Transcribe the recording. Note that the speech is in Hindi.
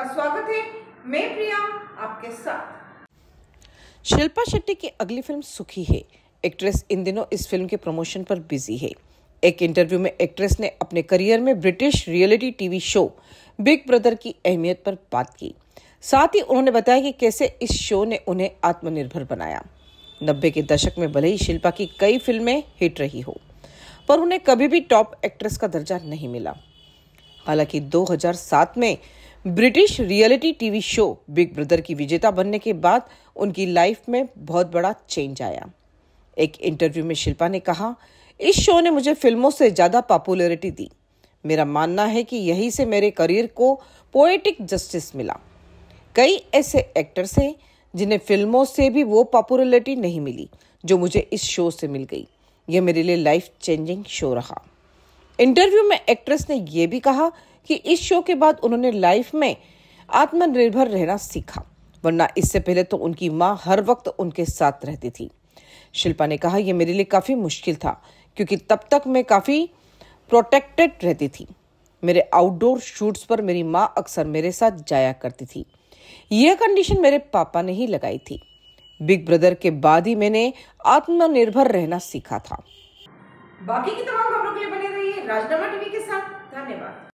आपका स्वागत है मैं प्रिया आपके साथ शिल्पा शेट्टी की अगली फिल्म सुखी है एक्ट्रेस इन दिनों इस फिल्म के प्रमोशन पर बिजी है एक इंटरव्यू में एक्ट्रेस ने अपने करियर में British reality TV show Big Brother की अहमियत पर बात की साथ ही उन्होंने बताया कि कैसे इस शो ने उन्हें आत्मनिर्भर बनाया नब्बे के दशक में भले ही शिल्पा की कई फिल्में हिट रही हो पर उन्हें कभी भी टॉप एक्ट्रेस का दर्जा नहीं मिला हालांकि 2007 में British reality TV show Big Brother की विजेता बनने के बाद उनकी लाइफ में बहुत बड़ा चेंज आया एक इंटरव्यू में शिल्पा ने कहा इस शो ने मुझे फिल्मों से ज़्यादा पॉपुलरिटी दी मेरा मानना है कि यही से मेरे करियर को पोएटिक जस्टिस मिला कई ऐसे एक्टर्स हैं जिन्हें फिल्मों से भी वो पॉपुलरिटी नहीं मिली जो मुझे इस शो से मिल गई यह मेरे लिए लाइफ चेंजिंग शो रहा इंटरव्यू में एक्ट्रेस ने यह भी कहा कि इस शो के बाद उन्होंने लाइफ में आत्मनिर्भर रहना सीखा वरना इससे पहले तो उनकी माँ हर वक्त उनके साथ रहती थी शिल्पा ने कहा यह मेरे लिए काफ़ी मुश्किल था क्योंकि तब तक मैं काफ़ी प्रोटेक्टेड रहती थी मेरे आउटडोर शूट्स पर मेरी माँ अक्सर मेरे साथ जाया करती थी यह कंडीशन मेरे पापा ने ही लगाई थी बिग ब्रदर के बाद ही मैंने आत्मनिर्भर रहना सीखा था बाकी की तमाम खबरों के लिए बने रहिए राजनामा टीवी के साथ धन्यवाद